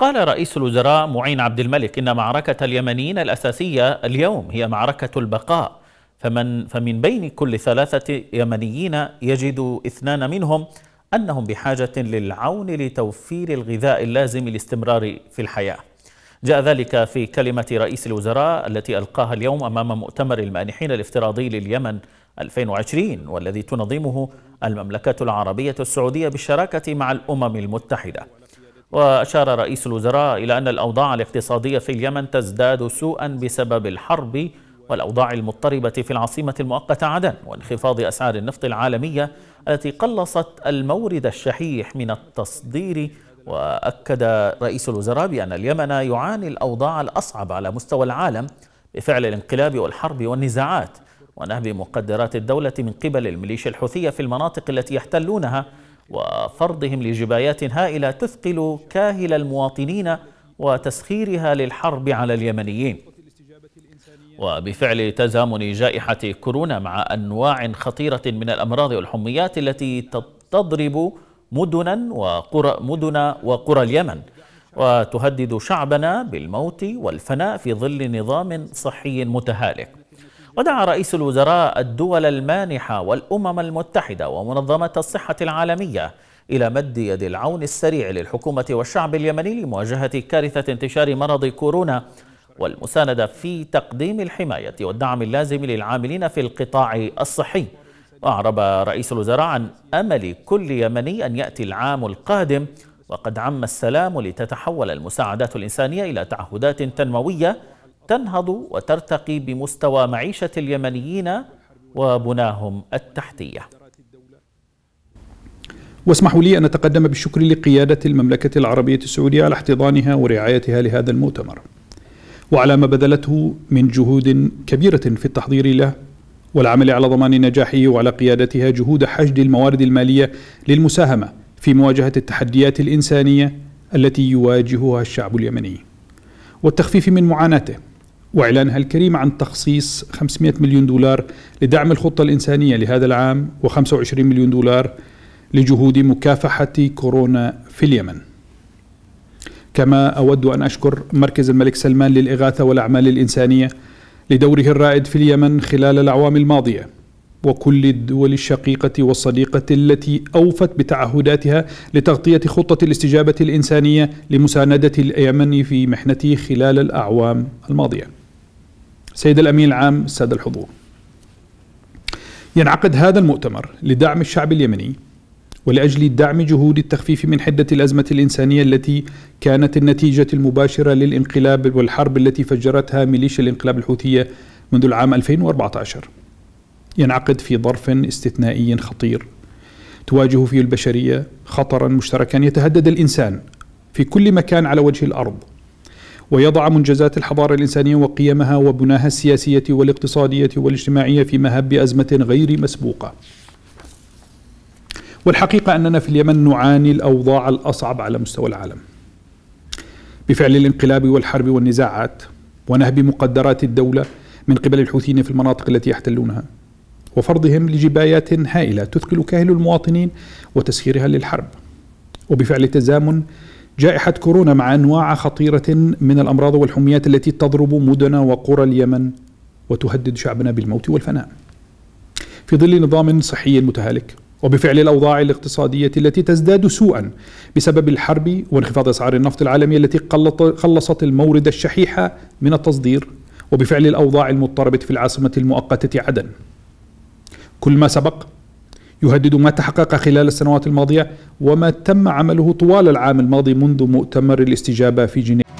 قال رئيس الوزراء معين عبد الملك إن معركة اليمنيين الأساسية اليوم هي معركة البقاء فمن, فمن بين كل ثلاثة يمنيين يجد اثنان منهم أنهم بحاجة للعون لتوفير الغذاء اللازم لاستمرار في الحياة جاء ذلك في كلمة رئيس الوزراء التي ألقاها اليوم أمام مؤتمر المانحين الافتراضي لليمن 2020 والذي تنظمه المملكة العربية السعودية بالشراكة مع الأمم المتحدة وأشار رئيس الوزراء إلى أن الأوضاع الاقتصادية في اليمن تزداد سوءا بسبب الحرب والأوضاع المضطربة في العاصمة المؤقتة عدن وانخفاض أسعار النفط العالمية التي قلصت المورد الشحيح من التصدير وأكد رئيس الوزراء بأن اليمن يعاني الأوضاع الأصعب على مستوى العالم بفعل الانقلاب والحرب والنزاعات ونهب مقدرات الدولة من قبل الميليشيا الحوثية في المناطق التي يحتلونها وفرضهم لجبايات هائلة تثقل كاهل المواطنين وتسخيرها للحرب على اليمنيين وبفعل تزامن جائحة كورونا مع أنواع خطيرة من الأمراض والحميات التي تضرب مدنا وقرى, مدن وقرى اليمن وتهدد شعبنا بالموت والفناء في ظل نظام صحي متهالك ودعا رئيس الوزراء الدول المانحة والأمم المتحدة ومنظمة الصحة العالمية إلى مد يد العون السريع للحكومة والشعب اليمني لمواجهة كارثة انتشار مرض كورونا والمساندة في تقديم الحماية والدعم اللازم للعاملين في القطاع الصحي وأعرب رئيس الوزراء عن أمل كل يمني أن يأتي العام القادم وقد عم السلام لتتحول المساعدات الإنسانية إلى تعهدات تنموية تنهض وترتقي بمستوى معيشة اليمنيين وبناهم التحتية واسمحوا لي أن أتقدم بالشكر لقيادة المملكة العربية السعودية على احتضانها ورعايتها لهذا المؤتمر وعلى ما بذلته من جهود كبيرة في التحضير له والعمل على ضمان نجاحه وعلى قيادتها جهود حشد الموارد المالية للمساهمة في مواجهة التحديات الإنسانية التي يواجهها الشعب اليمني والتخفيف من معاناته وإعلانها الكريم عن تخصيص 500 مليون دولار لدعم الخطة الإنسانية لهذا العام و25 مليون دولار لجهود مكافحة كورونا في اليمن كما أود أن أشكر مركز الملك سلمان للإغاثة والأعمال الإنسانية لدوره الرائد في اليمن خلال الأعوام الماضية وكل الدول الشقيقة والصديقة التي أوفت بتعهداتها لتغطية خطة الاستجابة الإنسانية لمساندة اليمن في محنته خلال الأعوام الماضية سيد الأمين العام السادة الحضور ينعقد هذا المؤتمر لدعم الشعب اليمني ولأجل دعم جهود التخفيف من حدة الأزمة الإنسانية التي كانت النتيجة المباشرة للانقلاب والحرب التي فجرتها ميليشيا الانقلاب الحوثية منذ العام 2014 ينعقد في ظرف استثنائي خطير تواجه فيه البشرية خطرا مشتركا يتهدد الإنسان في كل مكان على وجه الأرض ويضع منجزات الحضارة الإنسانية وقيمها وبناها السياسية والاقتصادية والاجتماعية في مهب أزمة غير مسبوقة والحقيقة أننا في اليمن نعاني الأوضاع الأصعب على مستوى العالم بفعل الانقلاب والحرب والنزاعات ونهب مقدرات الدولة من قبل الحوثيين في المناطق التي يحتلونها وفرضهم لجبايات هائلة تثقل كاهل المواطنين وتسخيرها للحرب وبفعل تزامن جائحة كورونا مع أنواع خطيرة من الأمراض والحميات التي تضرب مدن وقرى اليمن وتهدد شعبنا بالموت والفناء في ظل نظام صحي متهالك وبفعل الأوضاع الاقتصادية التي تزداد سوءا بسبب الحرب وانخفاض أسعار النفط العالمي التي خلصت المورد الشحيح من التصدير وبفعل الأوضاع المضطربة في العاصمة المؤقتة عدن كل ما سبق يهدد ما تحقق خلال السنوات الماضية وما تم عمله طوال العام الماضي منذ مؤتمر الاستجابة في جنيف